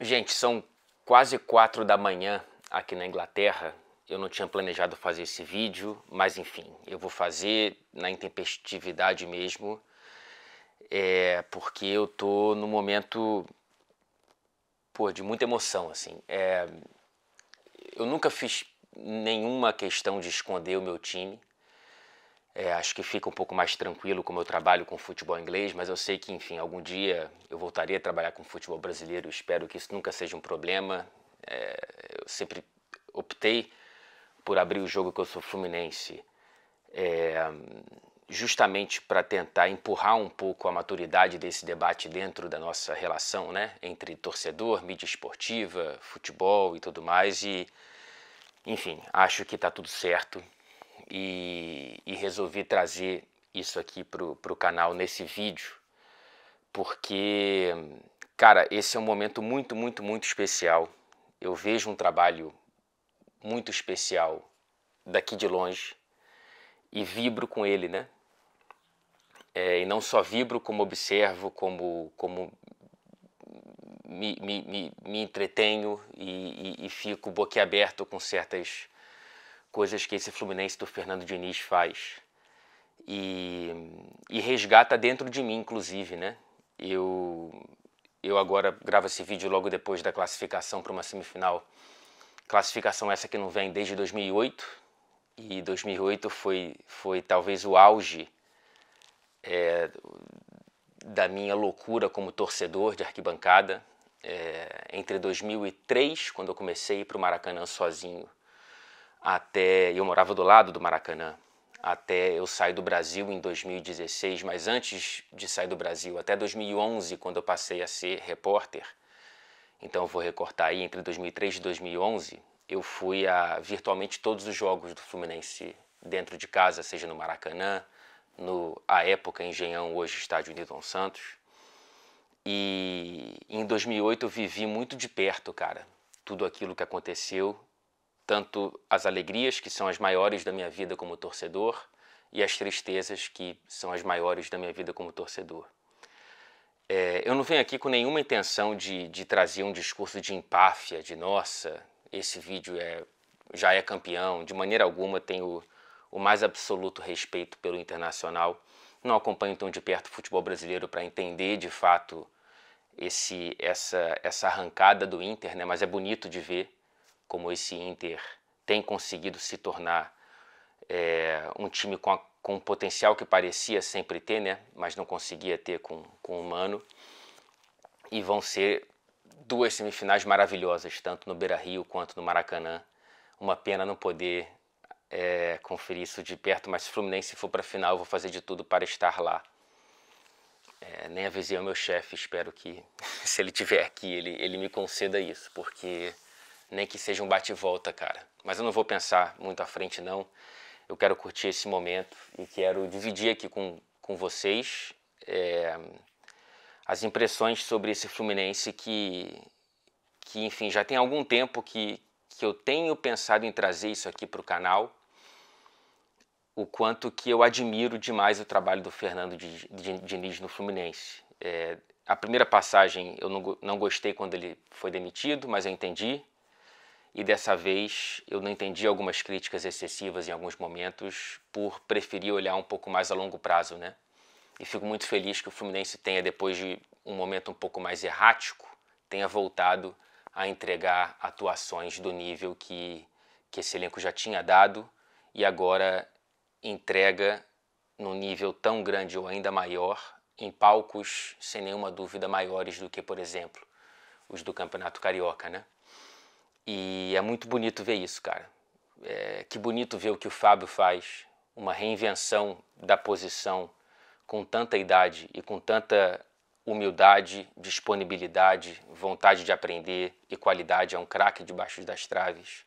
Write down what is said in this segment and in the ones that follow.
Gente, são quase quatro da manhã aqui na Inglaterra. Eu não tinha planejado fazer esse vídeo, mas enfim, eu vou fazer na intempestividade mesmo, é, porque eu tô num momento pô, de muita emoção, assim. É, eu nunca fiz nenhuma questão de esconder o meu time. É, acho que fica um pouco mais tranquilo como eu trabalho com futebol inglês, mas eu sei que, enfim, algum dia eu voltaria a trabalhar com futebol brasileiro. Espero que isso nunca seja um problema. É, eu sempre optei por abrir o jogo que eu sou Fluminense, é, justamente para tentar empurrar um pouco a maturidade desse debate dentro da nossa relação, né, entre torcedor, mídia esportiva, futebol e tudo mais. E, enfim, acho que está tudo certo e, e resolvi trazer isso aqui para o canal nesse vídeo, porque, cara, esse é um momento muito, muito, muito especial. Eu vejo um trabalho muito especial daqui de longe e vibro com ele, né? É, e não só vibro, como observo, como, como me, me, me, me entretenho e, e, e fico boquiaberto com certas coisas que esse Fluminense do Fernando Diniz faz. E, e resgata dentro de mim, inclusive, né? Eu, eu agora gravo esse vídeo logo depois da classificação para uma semifinal. Classificação essa que não vem desde 2008. E 2008 foi, foi talvez o auge é, da minha loucura como torcedor de arquibancada. É, entre 2003, quando eu comecei para o Maracanã sozinho, até eu morava do lado do Maracanã, até eu sair do Brasil em 2016, mas antes de sair do Brasil, até 2011, quando eu passei a ser repórter. Então vou recortar aí entre 2003 e 2011, eu fui a virtualmente todos os jogos do Fluminense dentro de casa, seja no Maracanã, no a época Engenhão, hoje estádio Newton Santos. E em 2008 eu vivi muito de perto, cara, tudo aquilo que aconteceu tanto as alegrias, que são as maiores da minha vida como torcedor, e as tristezas, que são as maiores da minha vida como torcedor. É, eu não venho aqui com nenhuma intenção de, de trazer um discurso de empáfia, de nossa, esse vídeo é, já é campeão. De maneira alguma, tenho o mais absoluto respeito pelo internacional. Não acompanho tão de perto o futebol brasileiro para entender de fato esse, essa, essa arrancada do Inter, né? mas é bonito de ver como esse Inter tem conseguido se tornar é, um time com, a, com um potencial que parecia sempre ter, né? mas não conseguia ter com, com o Mano. E vão ser duas semifinais maravilhosas, tanto no Beira Rio quanto no Maracanã. Uma pena não poder é, conferir isso de perto, mas se o Fluminense for para a final, eu vou fazer de tudo para estar lá. É, nem avisei ao meu chefe, espero que, se ele estiver aqui, ele, ele me conceda isso, porque nem que seja um bate-volta, cara. Mas eu não vou pensar muito à frente, não. Eu quero curtir esse momento e quero dividir aqui com, com vocês é, as impressões sobre esse Fluminense que, que, enfim, já tem algum tempo que, que eu tenho pensado em trazer isso aqui para o canal. O quanto que eu admiro demais o trabalho do Fernando Diniz no Fluminense. É, a primeira passagem eu não, não gostei quando ele foi demitido, mas eu entendi e dessa vez eu não entendi algumas críticas excessivas em alguns momentos por preferir olhar um pouco mais a longo prazo, né? E fico muito feliz que o Fluminense tenha, depois de um momento um pouco mais errático, tenha voltado a entregar atuações do nível que, que esse elenco já tinha dado e agora entrega num nível tão grande ou ainda maior, em palcos, sem nenhuma dúvida, maiores do que, por exemplo, os do Campeonato Carioca, né? E é muito bonito ver isso, cara. É, que bonito ver o que o Fábio faz, uma reinvenção da posição com tanta idade e com tanta humildade, disponibilidade, vontade de aprender e qualidade. É um craque debaixo das traves.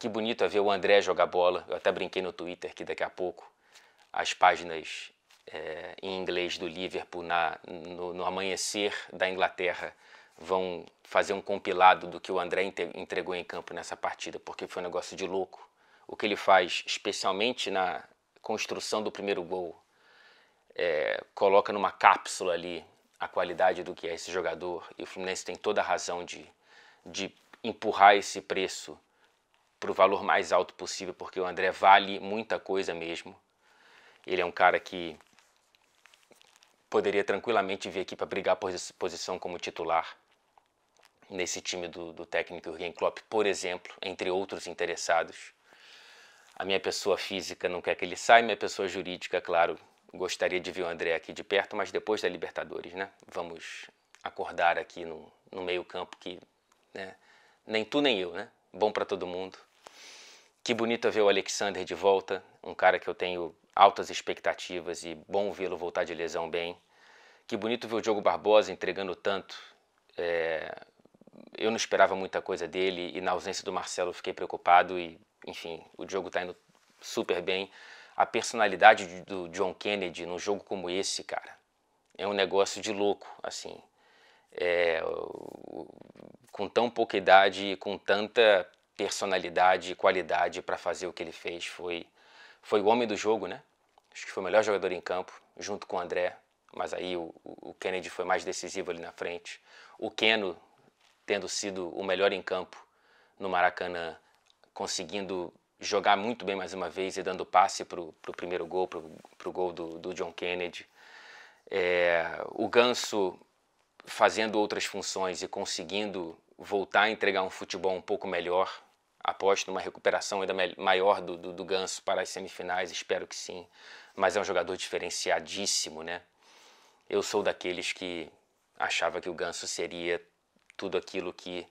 Que bonito é ver o André jogar bola. Eu até brinquei no Twitter que daqui a pouco as páginas é, em inglês do Liverpool na, no, no amanhecer da Inglaterra vão fazer um compilado do que o André entregou em campo nessa partida, porque foi um negócio de louco. O que ele faz, especialmente na construção do primeiro gol, é, coloca numa cápsula ali a qualidade do que é esse jogador. E o Fluminense tem toda a razão de, de empurrar esse preço para o valor mais alto possível, porque o André vale muita coisa mesmo. Ele é um cara que poderia tranquilamente vir aqui para brigar por posição como titular nesse time do, do técnico Jürgen Klopp, por exemplo, entre outros interessados. A minha pessoa física não quer que ele saia, minha pessoa jurídica, claro, gostaria de ver o André aqui de perto, mas depois da Libertadores, né? Vamos acordar aqui no, no meio-campo que né? nem tu nem eu, né? Bom para todo mundo. Que bonito é ver o Alexander de volta, um cara que eu tenho altas expectativas e bom vê-lo voltar de lesão bem. Que bonito ver o Diogo Barbosa entregando tanto. É, eu não esperava muita coisa dele e na ausência do Marcelo fiquei preocupado e, enfim, o jogo está indo super bem. A personalidade do John Kennedy num jogo como esse, cara, é um negócio de louco, assim. É, com tão pouca idade e com tanta personalidade e qualidade para fazer o que ele fez, foi, foi o homem do jogo, né? Acho que foi o melhor jogador em campo, junto com o André, mas aí o, o Kennedy foi mais decisivo ali na frente. O Keno tendo sido o melhor em campo no Maracanã, conseguindo jogar muito bem mais uma vez e dando passe para o primeiro gol, para o gol do, do, John Kennedy. É, o Ganso fazendo outras funções e conseguindo voltar a entregar um futebol um pouco melhor. Aposto numa recuperação ainda maior do, do, do Ganso para as semifinais, espero que sim. Mas é um jogador diferenciadíssimo, né? Eu sou daqueles que achava que o Ganso seria tudo aquilo que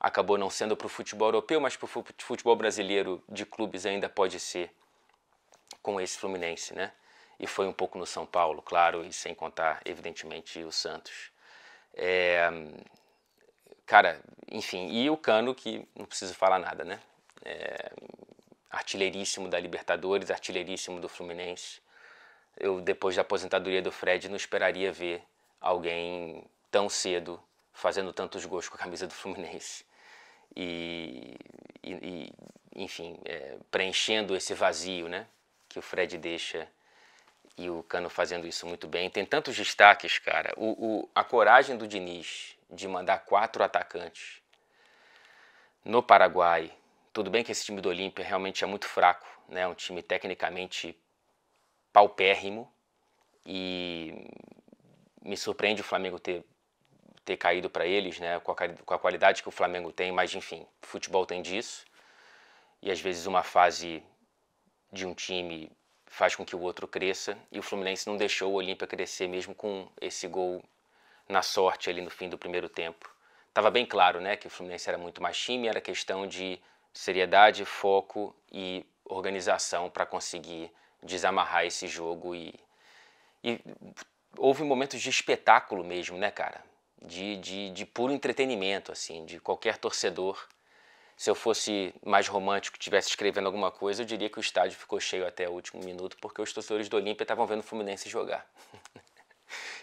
acabou não sendo para o futebol europeu, mas para o futebol brasileiro de clubes ainda pode ser com esse Fluminense, né? E foi um pouco no São Paulo, claro, e sem contar, evidentemente, o Santos. É, cara, enfim, e o Cano, que não preciso falar nada, né? É, artilheiríssimo da Libertadores, artilheiríssimo do Fluminense. Eu, depois da aposentadoria do Fred, não esperaria ver alguém tão cedo fazendo tantos gols com a camisa do Fluminense. E, e, e enfim, é, preenchendo esse vazio né, que o Fred deixa e o Cano fazendo isso muito bem. Tem tantos destaques, cara. O, o, a coragem do Diniz de mandar quatro atacantes no Paraguai. Tudo bem que esse time do Olímpia realmente é muito fraco, né? Um time tecnicamente paupérrimo e me surpreende o Flamengo ter ter caído para eles, né, com a, com a qualidade que o Flamengo tem, mas enfim, futebol tem disso. E às vezes uma fase de um time faz com que o outro cresça, e o Fluminense não deixou o Olímpia crescer mesmo com esse gol na sorte ali no fim do primeiro tempo. Tava bem claro, né, que o Fluminense era muito mais time, era questão de seriedade, foco e organização para conseguir desamarrar esse jogo e, e houve momentos de espetáculo mesmo, né, cara? de, de, de puro entretenimento, assim, de qualquer torcedor. Se eu fosse mais romântico, tivesse escrevendo alguma coisa, eu diria que o estádio ficou cheio até o último minuto, porque os torcedores do Olímpia estavam vendo o Fluminense jogar.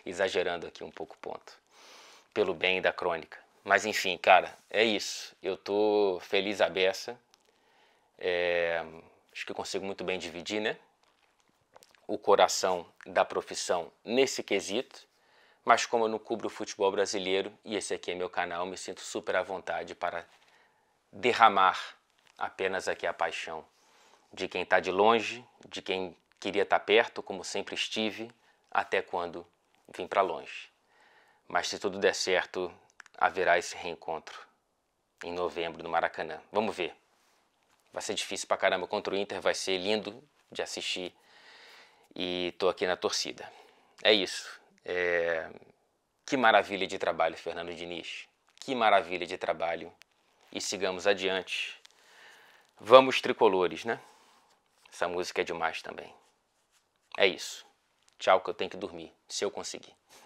Exagerando aqui um pouco o ponto. Pelo bem da crônica. Mas enfim, cara, é isso. Eu tô feliz à beça. É... acho que eu consigo muito bem dividir, né? O coração da profissão nesse quesito mas como eu não cubro o futebol brasileiro e esse aqui é meu canal, me sinto super à vontade para derramar apenas aqui a paixão de quem está de longe, de quem queria estar tá perto, como sempre estive, até quando vim para longe. Mas se tudo der certo, haverá esse reencontro em novembro no Maracanã. Vamos ver. Vai ser difícil para caramba contra o Inter, vai ser lindo de assistir e estou aqui na torcida. É isso. É, que maravilha de trabalho, Fernando Diniz. Que maravilha de trabalho. E sigamos adiante. Vamos tricolores, né? Essa música é demais também. É isso. Tchau, que eu tenho que dormir, se eu conseguir.